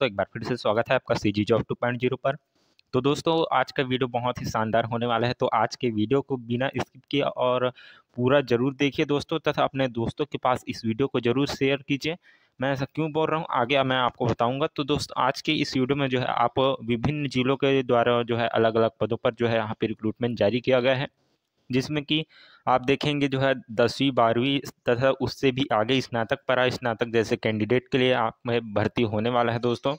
तो एक बार फिर से स्वागत है आपका C G job two point zero पर तो दोस्तों आज का वीडियो बहुत ही शानदार होने वाला है तो आज के वीडियो को बिना स्किप किए और पूरा जरूर देखिए दोस्तों तथा अपने दोस्तों के पास इस वीडियो को जरूर शेयर कीजिए मैं ऐसा क्यों बोल रहा हूँ आगे मैं आपको बताऊँगा तो दोस्त आज के इस वीडियो में जो है आप विभिन्न जिलों के द्वारा जो है अलग अलग पदों पर जो है यहाँ पर रिक्रूटमेंट जारी किया गया है जिसमें कि आप देखेंगे जो है दसवीं बारहवीं तथा उससे भी आगे स्नातक परा स्नातक जैसे कैंडिडेट के लिए आप में भर्ती होने वाला है दोस्तों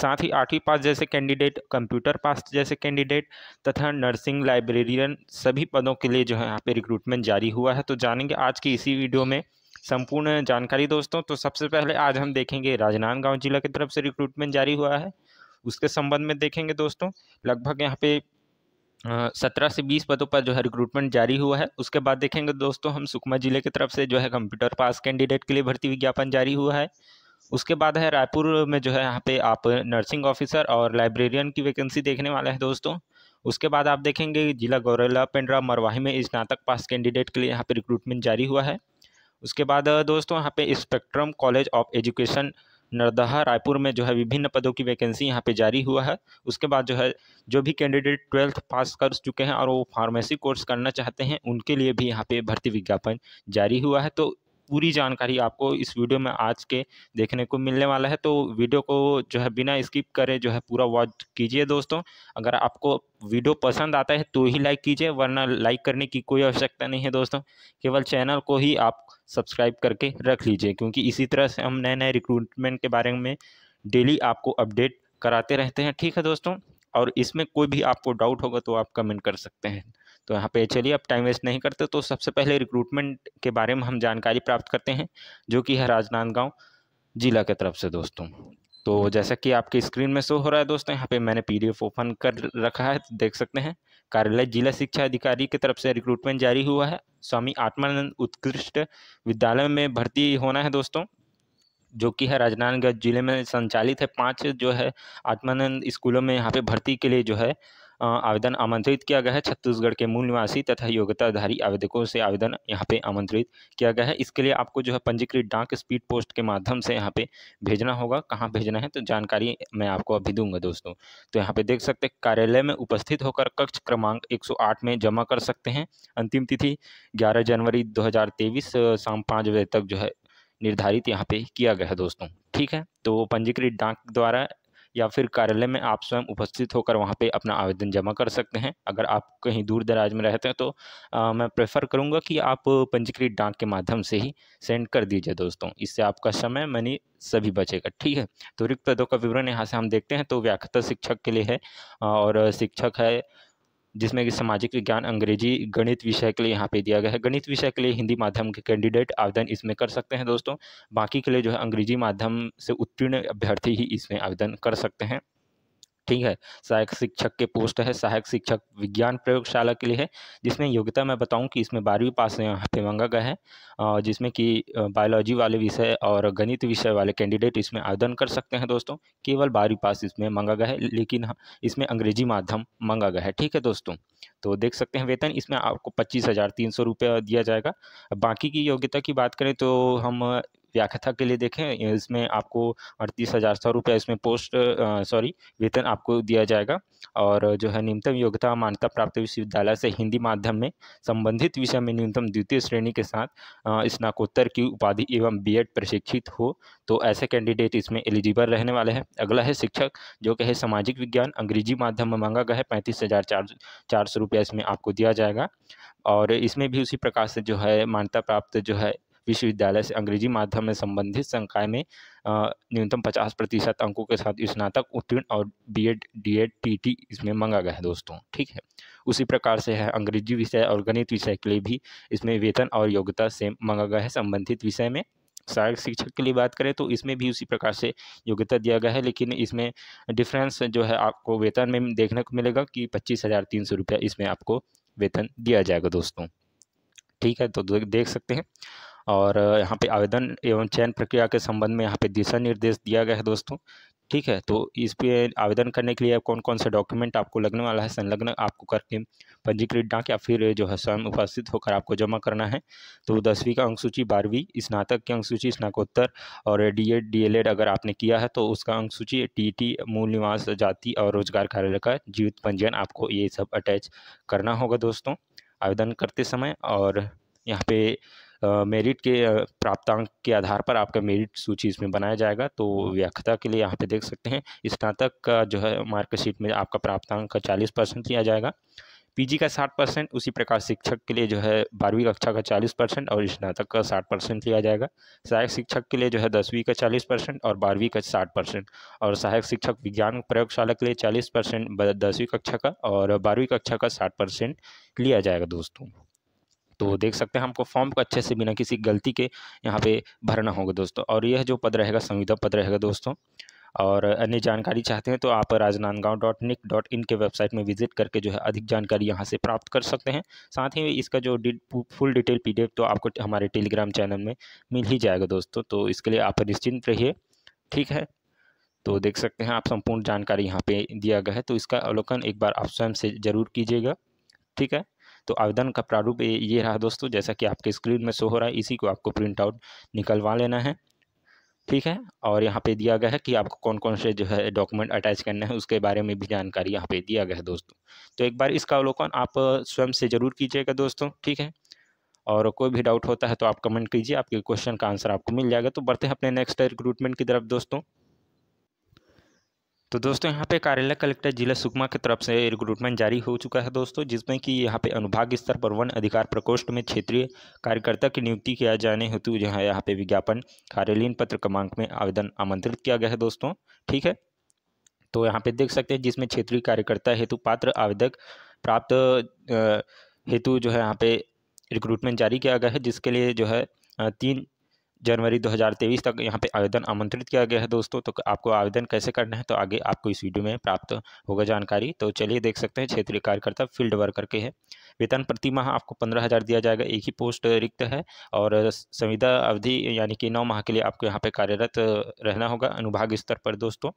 साथ ही आठवीं पास जैसे कैंडिडेट कंप्यूटर पास जैसे कैंडिडेट तथा नर्सिंग लाइब्रेरियन सभी पदों के लिए जो है यहाँ पे रिक्रूटमेंट जारी हुआ है तो जानेंगे आज की इसी वीडियो में संपूर्ण जानकारी दोस्तों तो सबसे पहले आज हम देखेंगे राजनांदगांव जिला की तरफ से रिक्रूटमेंट जारी हुआ है उसके संबंध में देखेंगे दोस्तों लगभग यहाँ पे सत्रह से बीस पदों पर जो है रिक्रूटमेंट जारी हुआ है उसके बाद देखेंगे दोस्तों हम सुकमा जिले की तरफ से जो है कंप्यूटर पास कैंडिडेट के लिए भर्ती विज्ञापन जारी हुआ है उसके बाद है रायपुर में जो है यहाँ पे आप नर्सिंग ऑफिसर और लाइब्रेरियन की वैकेंसी देखने वाले हैं दोस्तों उसके बाद आप देखेंगे जिला गौरेला पेंड्रा मरवाही में स्नातक पास कैंडिडेट के लिए यहाँ पे रिक्रूटमेंट जारी हुआ है उसके बाद दोस्तों यहाँ पे spectrum college of education Nardaha Raipur में जो है विभिन्न पदों की वैकेंसी यहाँ पे जारी हुआ है उसके बाद जो है जो भी कैंडिडेट ट्वेल्थ पास कर चुके हैं और वो फार्मेसी कोर्स करना चाहते हैं उनके लिए भी यहाँ पे भर्ती विज्ञापन जारी हुआ है तो पूरी जानकारी आपको इस वीडियो में आज के देखने को मिलने वाला है तो वीडियो को जो है बिना स्किप करे जो है पूरा वॉच कीजिए दोस्तों अगर आपको वीडियो पसंद आता है तो ही लाइक कीजिए वरना लाइक करने की कोई आवश्यकता नहीं है दोस्तों केवल चैनल को ही आप सब्सक्राइब करके रख लीजिए क्योंकि इसी तरह से हम नए नए रिक्रूटमेंट के बारे में डेली आपको अपडेट कराते रहते हैं ठीक है दोस्तों और इसमें कोई भी आपको डाउट होगा तो आप कमेंट कर सकते हैं तो यहाँ पे चलिए अब टाइम वेस्ट नहीं करते तो सबसे पहले रिक्रूटमेंट के बारे में हम जानकारी प्राप्त करते हैं जो कि है राजनांदगांव जिला के तरफ से दोस्तों तो जैसा कि आपके स्क्रीन में शो हो रहा है दोस्तों यहाँ पे मैंने पीडीएफ ओपन कर रखा है देख सकते हैं कार्यालय जिला शिक्षा अधिकारी की तरफ से रिक्रूटमेंट जारी हुआ है स्वामी आत्मानंद उत्कृष्ट विद्यालय में भर्ती होना है दोस्तों जो कि है राजनांदगढ़ जिले में संचालित है पांच जो है आत्मानंद स्कूलों में यहाँ पे भर्ती के लिए जो है आवेदन आमंत्रित किया गया है छत्तीसगढ़ के मूल निवासी तथा योग्यताधारी आवेदकों से आवेदन यहाँ पे आमंत्रित किया गया है इसके लिए आपको जो है पंजीकृत डाक स्पीड पोस्ट के माध्यम से यहाँ पे भेजना होगा कहाँ भेजना है तो जानकारी मैं आपको अभी दूंगा दोस्तों तो यहाँ पे देख सकते हैं कार्यालय में उपस्थित होकर कक्ष क्रमांक एक में जमा कर सकते हैं अंतिम तिथि ग्यारह जनवरी दो शाम पाँच बजे तक जो है निर्धारित यहाँ पे किया गया है दोस्तों ठीक है तो पंजीकृत डाक द्वारा या फिर कार्यालय में आप स्वयं उपस्थित होकर वहाँ पे अपना आवेदन जमा कर सकते हैं अगर आप कहीं दूर दराज में रहते हैं तो आ, मैं प्रेफर करूँगा कि आप पंजीकृत डाक के माध्यम से ही सेंड कर दीजिए दोस्तों इससे आपका समय मनी सभी बचेगा ठीक है तो रिक्त पदों का विवरण यहाँ से हम देखते हैं तो व्याख्या शिक्षक के लिए है और शिक्षक है जिसमें कि सामाजिक विज्ञान अंग्रेजी गणित विषय के लिए यहाँ पे दिया गया है गणित विषय के लिए हिंदी माध्यम के कैंडिडेट आवेदन इसमें कर सकते हैं दोस्तों बाकी के लिए जो है अंग्रेजी माध्यम से उत्तीर्ण अभ्यर्थी ही इसमें आवेदन कर सकते हैं ठीक है सहायक शिक्षक के पोस्ट है सहायक शिक्षक विज्ञान प्रयोगशाला के लिए है जिसमें योग्यता मैं बताऊं कि इसमें बारहवीं पास यहाँ पे मांगा गया है जिसमें कि बायोलॉजी वाले विषय और गणित विषय वाले कैंडिडेट इसमें आवेदन कर सकते हैं दोस्तों केवल बारहवीं पास इसमें मांगा गया है लेकिन इसमें अंग्रेजी माध्यम मांगा गया है ठीक है दोस्तों तो देख सकते हैं वेतन इसमें आपको पच्चीस हज़ार तीन सौ रुपये दिया जाएगा बाकी की योग्यता की बात करें तो हम व्याख्या के लिए देखें इसमें आपको अड़तीस हज़ार सौ रुपया इसमें पोस्ट सॉरी वेतन आपको दिया जाएगा और जो है न्यूनतम योग्यता मान्यता प्राप्त विश्वविद्यालय से हिंदी माध्यम में संबंधित विषय में न्यूनतम द्वितीय श्रेणी के साथ स्नाकोत्तर की उपाधि एवं बी प्रशिक्षित हो तो ऐसे कैंडिडेट इसमें एलिजिबल रहने वाले हैं अगला है शिक्षक जो कि है सामाजिक विज्ञान अंग्रेजी माध्यम में मांगा गया है पैंतीस हज़ार चार चार सौ रुपया इसमें आपको दिया जाएगा और इसमें भी उसी प्रकार से जो है मान्यता प्राप्त जो है विश्वविद्यालय से अंग्रेजी माध्यम में संबंधित संकाय में न्यूनतम पचास प्रतिशत अंकों के साथ स्नातक उत्तीर्ण और B Ed D Ed T T इसमें मंगा गया है दोस्तों ठीक है उसी प्रकार से है अंग्रेजी विषय और गणित विषय के लिए भी इसमें वेतन और योग्यता से मंगा गया है संबंधित विषय में सहायक शिक्षक के लिए बात करें तो इसमें भी उसी प्रकार से योग्यता दिया गया है लेकिन इसमें डिफरेंस जो है आपको वेतन में देखने को मिलेगा कि पच्चीस हज़ार तीन सौ रुपया इसमें आपको वेतन दिया जाएगा दोस्तों ठीक है तो देख सकते हैं और यहाँ पे आवेदन एवं चयन प्रक्रिया के संबंध में यहाँ पे दिशा निर्देश दिया गया है दोस्तों ठीक है तो इस पे आवेदन करने के लिए कौन कौन सा डॉक्यूमेंट आपको लगने वाला है संलग्न आपको करके पंजीकृत डाक या फिर जो है स्वयं उपस्थित होकर आपको जमा करना है तो दसवीं का अंक सूची बारहवीं स्नातक की अंक सूची स्नाकोत्तर और डीएड डीएलएड अगर आपने किया है तो उसका अंक सूची टीटी मूल निवास जाति और रोजगार कार्यालय का जीवित पंजीयन आपको ये सब अटैच करना होगा दोस्तों आवेदन करते समय और यहाँ पे मेरिट के प्राप्तांक के आधार पर आपका मेरिट सूची इसमें बनाया जाएगा तो हम्म। व्याख्यता के लिए यहाँ पे देख सकते हैं स्नातक का जो है मार्कशीट में आपका प्राप्तांक का चालीस परसेंट लिया जाएगा पीजी का साठ परसेंट उसी प्रकार शिक्षक के लिए जो है बारहवीं कक्षा का चालीस परसेंट और स्नातक का साठ परसेंट लिया जाएगा सहायक शिक्षक के लिए जो है दसवीं का चालीस परसेंट और बारहवीं का साठ परसेंट और सहायक शिक्षक विज्ञान प्रयोगशाला के लिए चालीस परसेंट दसवीं कक्षा का और बारहवीं कक्षा का साठ परसेंट लिया जाएगा दोस्तों तो देख सकते हैं हमको फॉर्म को अच्छे से बिना किसी गलती के यहाँ पे भरना होगा दोस्तों और यह जो पद रहेगा संविदा पद रहेगा दोस्तों और अन्य जानकारी चाहते हैं तो आप Rajnandgaon dot nic dot in के वेबसाइट में विजिट करके जो है अधिक जानकारी यहाँ से प्राप्त कर सकते हैं साथ ही इसका जो डि, फुल डिटेल पीडीएफ तो आपको हमारे टेलीग्राम चैनल में मिल ही जाएगा दोस्तों तो इसके लिए आप निश्चिंत रहिए ठीक है तो देख सकते हैं आप संपूर्ण जानकारी यहाँ पर दिया गया है तो इसका अवलोकन एक बार आप स्वयं से ज़रूर कीजिएगा ठीक है तो आवेदन का प्रारूप ये रहा दोस्तों जैसा कि आपके स्क्रीन में शो हो रहा है इसी को आपको प्रिंट आउट निकलवा लेना है ठीक है और यहाँ पे दिया गया है कि आपको कौन कौन से जो है डॉक्यूमेंट अटैच करने हैं उसके बारे में भी जानकारी यहाँ पे दिया गया है दोस्तों तो एक बार इसका अवलोकन आप स्वयं से ज़रूर कीजिएगा दोस्तों ठीक है और कोई भी डाउट होता है तो आप कमेंट कीजिए आपके क्वेश्चन का आंसर आपको मिल जाएगा तो बढ़ते हैं अपने नेक्स्ट रिक्रूटमेंट की तरफ दोस्तों तो दोस्तों यहाँ पे कार्यालय कलेक्टर जिला सुकमा की तरफ से रिक्रूटमेंट जारी हो चुका है दोस्तों जिसमें कि यहाँ पे अनुभाग स्तर पर वन अधिकार प्रकोष्ठ में क्षेत्रीय कार्यकर्ता की नियुक्ति किया जाने हेतु जहाँ यहाँ पे विज्ञापन कार्यालयीन पत्र क्रमांक में आवेदन आमंत्रित किया गया है दोस्तों ठीक है तो यहाँ पे देख सकते हैं जिसमें क्षेत्रीय कार्यकर्ता हेतु पात्र आवेदक प्राप्त हेतु जो है यहाँ पे रिक्रूटमेंट जारी किया गया है जिसके लिए जो है तीन जनवरी 2023 तक यहाँ पे आवेदन आमंत्रित किया गया है दोस्तों तो आपको आवेदन कैसे करना है तो आगे आपको इस वीडियो में प्राप्त होगा जानकारी तो चलिए देख सकते हैं क्षेत्रीय कार्यकर्ता फील्ड वर्कर के है वेतन प्रति माह आपको पंद्रह हज़ार दिया जाएगा एक ही पोस्ट रिक्त है और संविदा अवधि यानी कि नौ माह के लिए आपको यहाँ पर कार्यरत रहना होगा अनुभाग स्तर पर दोस्तों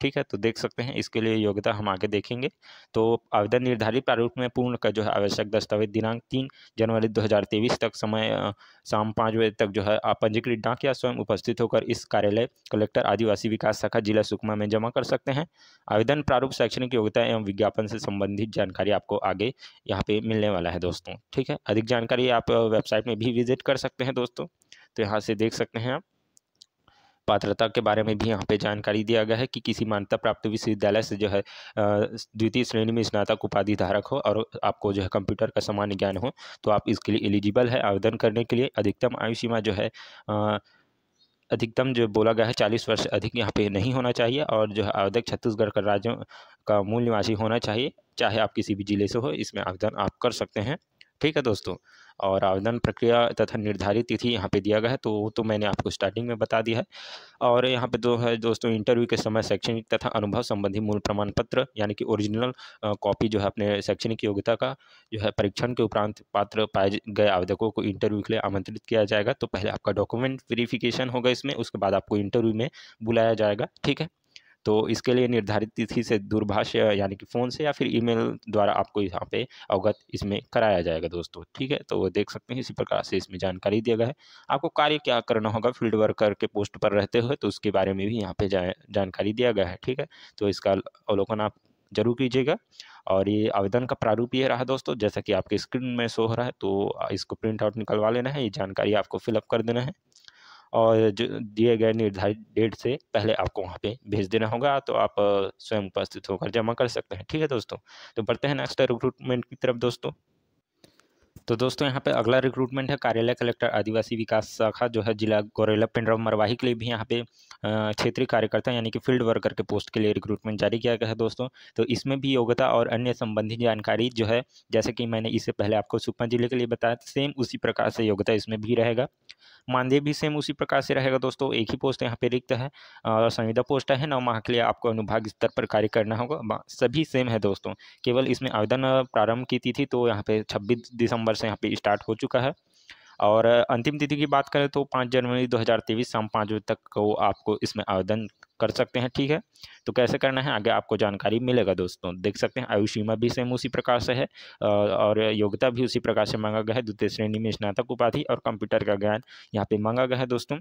ठीक है तो देख सकते हैं इसके लिए योग्यता हम आगे देखेंगे तो आवेदन निर्धारित प्रारूप में पूर्ण का जो है आवश्यक दस्तावेज दिनांक तीन जनवरी 2023 तक समय शाम पाँच बजे तक जो है आप पंजीकृत डाक या स्वयं उपस्थित होकर इस कार्यालय कलेक्टर आदिवासी विकास शाखा जिला सुकमा में जमा कर सकते हैं आवेदन प्रारूप शैक्षणिक योग्यता एवं विज्ञापन से संबंधित जानकारी आपको आगे यहाँ पर मिलने वाला है दोस्तों ठीक है अधिक जानकारी आप वेबसाइट में भी विजिट कर सकते हैं दोस्तों तो यहाँ से देख सकते हैं आप पात्रता के बारे में भी यहाँ पे जानकारी दिया गया है कि किसी मान्यता प्राप्त विश्वविद्यालय से जो है द्वितीय श्रेणी में स्नातक उपाधि धारक हो और आपको जो है कंप्यूटर का सामान्य ज्ञान हो तो आप इसके लिए एलिजिबल है आवेदन करने के लिए अधिकतम आयु सीमा जो है आ, अधिकतम जो बोला गया है चालीस वर्ष अधिक यहाँ पे नहीं होना चाहिए और जो है आवेदक छत्तीसगढ़ का राज्यों का मूल निवासी होना चाहिए चाहे आप किसी भी ज़िले से हो इसमें आवेदन आप कर सकते हैं ठीक है दोस्तों और आवेदन प्रक्रिया तथा निर्धारित तिथि यहाँ पे दिया गया है तो वो तो मैंने आपको स्टार्टिंग में बता दिया है और यहाँ पे दो है दोस्तों इंटरव्यू के समय शैक्षणिक तथा अनुभव संबंधी मूल प्रमाण पत्र यानी कि ओरिजिनल कॉपी जो है अपने शैक्षणिक योग्यता का जो है परीक्षण के उपरांत पात्र पाए गए आवेदकों को इंटरव्यू के लिए आमंत्रित किया जाएगा तो पहले आपका डॉक्यूमेंट वेरिफिकेशन होगा इसमें उसके बाद आपको इंटरव्यू में बुलाया जाएगा ठीक है तो इसके लिए निर्धारित तिथि से दूरभाष यानी कि फ़ोन से या फिर ईमेल द्वारा आपको यहाँ पे अवगत इसमें कराया जाएगा दोस्तों ठीक है तो वो देख सकते हैं इसी प्रकार से इसमें जानकारी दिया गया है आपको कार्य क्या करना होगा फील्ड वर्कर के पोस्ट पर रहते हुए तो उसके बारे में भी यहाँ पर जा, जानकारी दिया गया है ठीक है तो इसका अवलोकन आप जरूर कीजिएगा और ये आवेदन का प्रारूप ये रहा दोस्तों जैसा कि आपके स्क्रीन में शो हो रहा है तो इसको प्रिंट आउट निकलवा लेना है ये जानकारी आपको फिलअप कर देना है और दिए गए निर्धारित डेट से पहले आपको वहाँ पे भेज देना होगा तो आप स्वयं उपस्थित होकर जमा कर सकते हैं ठीक है दोस्तों तो बढ़ते हैं नेक्स्ट रिक्रूटमेंट की तरफ दोस्तों तो दोस्तों यहाँ पे अगला रिक्रूटमेंट है कार्यालय कलेक्टर आदिवासी विकास शाखा जो है जिला गोरेला पिंडरा मरवाही के लिए भी यहाँ पे क्षेत्रीय कार्यकर्ता यानी कि फील्ड वर्कर के पोस्ट के लिए रिक्रूटमेंट जारी किया गया है दोस्तों तो इसमें भी योग्यता और अन्य संबंधी जानकारी जो है जैसे कि मैंने इससे पहले आपको सुकमा जिले के लिए बताया सेम उसी प्रकार से योग्यता इसमें भी रहेगा मानदेय भी सेम उसी प्रकार से रहेगा दोस्तों एक ही पोस्ट यहाँ पे रिक्त है संविदा पोस्ट है नौ माह के लिए आपको अनुभाग स्तर पर कार्य करना होगा सभी सेम है दोस्तों केवल इसमें आवेदन प्रारंभ की तिथि तो यहाँ पे छब्बीस दिसंबर से यहाँ पे स्टार्ट हो चुका है और अंतिम तिथि की बात करें तो पाँच जनवरी दो हज़ार तेईस शाम पाँच बजे तक को आपको इसमें आवेदन कर सकते हैं ठीक है तो कैसे करना है आगे आपको जानकारी मिलेगा दोस्तों देख सकते हैं आयु सीमा भी सेम उसी प्रकार से है और योग्यता भी उसी प्रकार से मांगा गया है द्वितीय श्रेणी में स्नातक उपाधि और कंप्यूटर का ज्ञान यहाँ पर मांगा गया है दोस्तों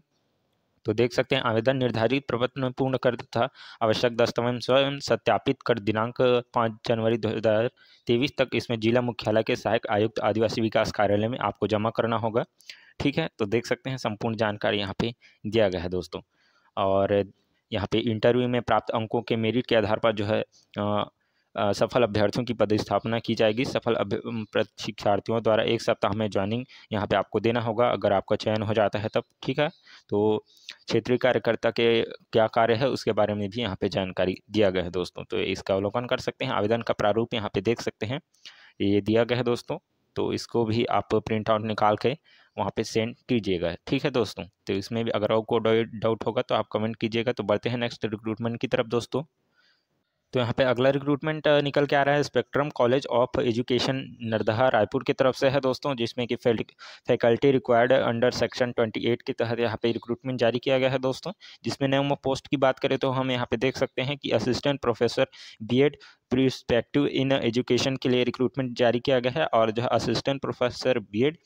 तो देख सकते हैं आवेदन निर्धारित प्रपत्र में पूर्ण कर तथा आवश्यक दस्तावेज स्वयं सत्यापित कर दिनांक पाँच जनवरी दो हज़ार तेईस तक इसमें जिला मुख्यालय के सहायक आयुक्त आदिवासी विकास कार्यालय में आपको जमा करना होगा ठीक है तो देख सकते हैं संपूर्ण जानकारी यहाँ पे दिया गया है दोस्तों और यहाँ पे इंटरव्यू में प्राप्त अंकों के मेरिट के आधार पर जो है सफल अभ्यर्थियों की पदस्थापना की जाएगी सफल प्रशिक्षार्थियों द्वारा एक सप्ताह में ज्वाइनिंग यहाँ पे आपको देना होगा अगर आपका चयन हो जाता है तब ठीक है तो क्षेत्रीय कार्यकर्ता के क्या कार्य है उसके बारे में भी यहाँ पे जानकारी दिया गया है दोस्तों तो इसका अवलोकन कर सकते हैं आवेदन का प्रारूप यहाँ पर देख सकते हैं ये दिया गया है दोस्तों तो इसको भी आप प्रिंट आउट निकाल के वहाँ पे सेंड कीजिएगा ठीक है दोस्तों तो इसमें भी अगर आपको डाउट होगा तो आप कमेंट कीजिएगा तो बढ़ते हैं नेक्स्ट रिक्रूटमेंट की तरफ दोस्तों तो यहाँ पे अगला रिक्रूटमेंट निकल के आ रहा है spectrum college of education Nardaha Raipur की तरफ से है दोस्तों जिसमें कि फैकल्टी रिक्वायर्ड अंडर सेक्शन 28 के तहत यहाँ पे रिक्रूटमेंट जारी किया गया है दोस्तों जिसमें नए पोस्ट की बात करें तो हम यहाँ पे देख सकते हैं कि assistant professor B Ed in education के लिए रिक्रूटमेंट जारी किया गया है और जो assistant professor B Ed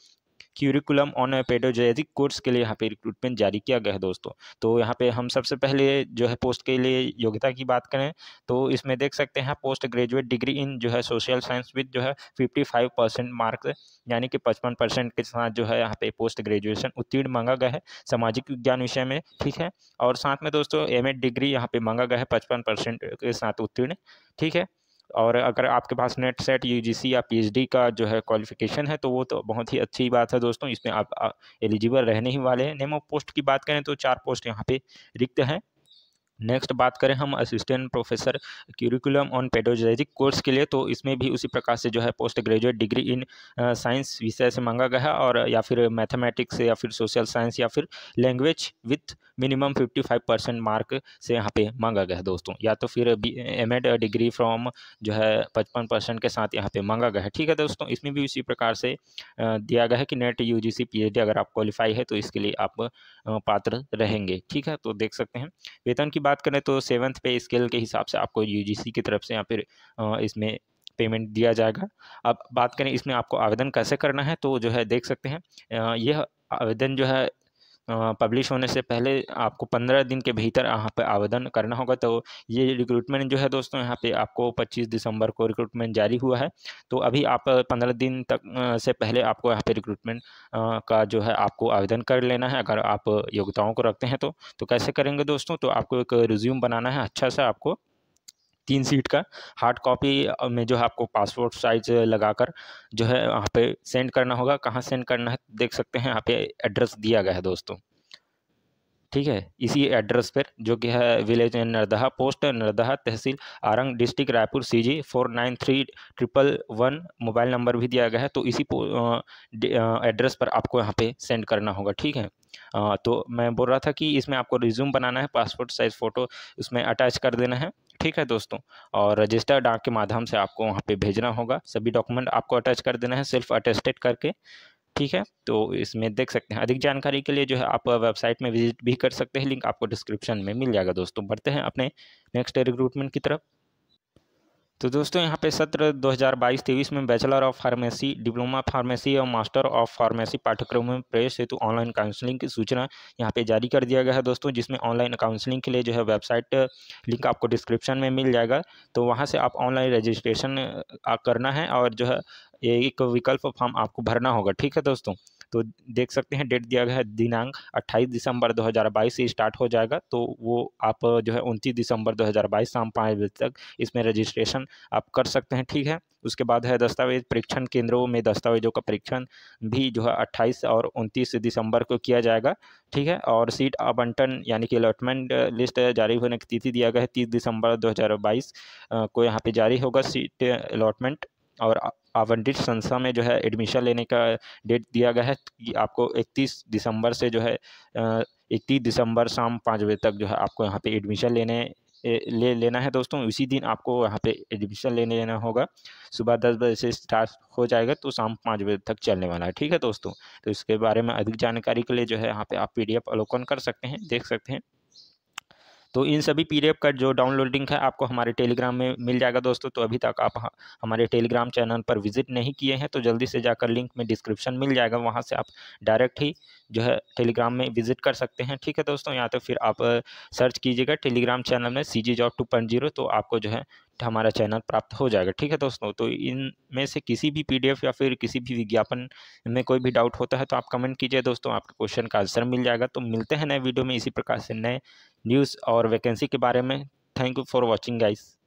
curriculum on pedagogic course के लिए यहाँ पे रिक्रूटमेंट जारी किया गया है दोस्तों तो यहाँ पे हम सबसे पहले जो है पोस्ट के लिए योग्यता की बात करें तो इसमें देख सकते हैं पोस्ट ग्रेजुएट डिग्री इन जो है सोशल साइंस विद जो है फिफ्टी फाइव परसेंट मार्क्स यानी कि पचपन परसेंट के साथ जो है यहाँ पे पोस्ट ग्रेजुएशन उत्तीर्ण मांगा गया है सामाजिक विज्ञान विषय में ठीक है और साथ में दोस्तों एम डिग्री यहाँ पर मांगा गया है पचपन परसेंट के साथ उत्तीर्ण ठीक है और अगर आपके पास नेट सेट यू या पी का जो है क्वालिफिकेशन है तो वो तो बहुत ही अच्छी बात है दोस्तों इसमें आप एलिजिबल रहने ही वाले हैं नेम ऑफ पोस्ट की बात करें तो चार पोस्ट यहाँ पे रिक्त हैं नेक्स्ट बात करें हम assistant professor curriculum on pedagogic course के लिए तो इसमें भी उसी प्रकार से जो है post graduate degree in science विषय से मांगा गया और या फिर मैथमेटिक्स या फिर सोशल साइंस या फिर language with minimum 55 percent mark से यहाँ पे मांगा गया है दोस्तों या तो फिर एम एड डिग्री फ्रॉम जो है पचपन परसेंट के साथ यहाँ पे मांगा गया है ठीक है दोस्तों इसमें भी इसी प्रकार से दिया गया है कि नेट यू जी अगर आप क्वालिफाई है तो इसके लिए आप पात्र रहेंगे ठीक है तो देख सकते हैं वेतन की बात करें तो सेवन्थ पे स्केल के हिसाब से आपको यू की तरफ से यहाँ फिर इसमें पेमेंट दिया जाएगा अब बात करें इसमें आपको आवेदन कैसे करना है तो जो है देख सकते हैं यह आवेदन जो है पब्लिश होने से पहले आपको पंद्रह दिन के भीतर यहाँ पर आवेदन करना होगा तो ये रिक्रूटमेंट जो है दोस्तों यहाँ पे आपको पच्चीस दिसंबर को रिक्रूटमेंट जारी हुआ है तो अभी आप पंद्रह दिन तक से पहले आपको यहाँ पे रिक्रूटमेंट का जो है आपको आवेदन कर लेना है अगर आप योग्यताओं को रखते हैं तो, तो कैसे करेंगे दोस्तों तो आपको एक रिज्यूम बनाना है अच्छा सा आपको तीन सीट का हार्ड कॉपी में जो है आपको पासपोर्ट साइज लगाकर जो है वहाँ पे सेंड करना होगा कहाँ सेंड करना है देख सकते हैं यहाँ पे एड्रेस दिया गया है दोस्तों ठीक है इसी एड्रेस पर जो कि है village Nardaha post Nardaha tehsil Arang district Raipur C G four nine three triple one mobile number भी दिया गया है तो इसी एड्रेस पर आपको यहाँ पे सेंड करना होगा ठीक है आ, तो मैं बोल रहा था कि इसमें आपको रिज्यूम बनाना है पासपोर्ट साइज़ फ़ोटो उसमें अटैच कर देना है ठीक है दोस्तों और रजिस्टर डाक के माध्यम से आपको वहाँ पे भेजना होगा सभी डॉक्यूमेंट आपको अटैच कर देना है सेल्फ अटेस्टेड करके ठीक है तो इसमें देख सकते हैं अधिक जानकारी के लिए जो है आप वेबसाइट में विजिट भी कर सकते हैं लिंक आपको डिस्क्रिप्शन में मिल जाएगा दोस्तों बढ़ते हैं अपने नेक्स्ट रिक्रूटमेंट की तरफ तो दोस्तों यहाँ पे सत्र 2022-23 में bachelor of pharmacy diploma pharmacy और मास्टर ऑफ फार्मेसी पाठ्यक्रम में प्रवेश हेतु ऑनलाइन काउंसलिंग की सूचना यहाँ पे जारी कर दिया गया है दोस्तों जिसमें ऑनलाइन काउंसलिंग के लिए जो है वेबसाइट लिंक आपको डिस्क्रिप्शन में मिल जाएगा तो वहाँ से आप ऑनलाइन रजिस्ट्रेशन करना है और जो है एक विकल्प फॉर्म आपको भरना होगा ठीक है दोस्तों तो देख सकते हैं डेट दिया गया है दिनांक 28 दिसंबर 2022 से स्टार्ट हो जाएगा तो वो आप जो है उनतीस दिसंबर 2022 शाम पाँच बजे तक इसमें रजिस्ट्रेशन आप कर सकते हैं ठीक है उसके बाद है दस्तावेज परीक्षण केंद्रों में दस्तावेजों का परीक्षण भी जो है अट्ठाईस और उनतीस दिसंबर को किया जाएगा ठीक है और सीट आवंटन यानी कि अलॉटमेंट लिस्ट जारी होने की तिथि दिया गया है तीस दिसंबर दो को यहाँ पर जारी होगा सीट अलॉटमेंट और आवंटित संस्था में जो है एडमिशन लेने का डेट दिया गया है कि आपको 31 दिसंबर से जो है इकतीस दिसंबर शाम पाँच बजे तक जो है आपको यहाँ पे एडमिशन लेने ले लेना है दोस्तों उसी दिन आपको यहाँ पे एडमिशन लेने लेना होगा सुबह दस बजे से स्टार्ट हो जाएगा तो शाम पाँच बजे तक चलने वाला है ठीक है दोस्तों तो इसके बारे में अधिक जानकारी के लिए जो है यहाँ पर आप पीडीएफ अवलोकन कर सकते हैं देख सकते हैं तो इन सभी पीडीएफ का जो डाउनलोडिंग है आपको हमारे टेलीग्राम में मिल जाएगा दोस्तों तो अभी तक आप हमारे टेलीग्राम चैनल पर विजिट नहीं किए हैं तो जल्दी से जाकर लिंक में डिस्क्रिप्शन मिल जाएगा वहाँ से आप डायरेक्ट ही जो है टेलीग्राम में विजिट कर सकते हैं ठीक है दोस्तों या तो फिर आप सर्च कीजिएगा टेलीग्राम चैनल में C G job two zero तो आपको जो है हमारा चैनल प्राप्त हो जाएगा ठीक है दोस्तों तो इन में से किसी भी पीडीएफ या फिर किसी भी विज्ञापन में कोई भी डाउट होता है तो आप कमेंट कीजिए दोस्तों आपके क्वेश्चन का आंसर मिल जाएगा तो मिलते हैं नए वीडियो में इसी प्रकार से नए न्यूज़ और वैकेंसी के बारे में thank you for watching guys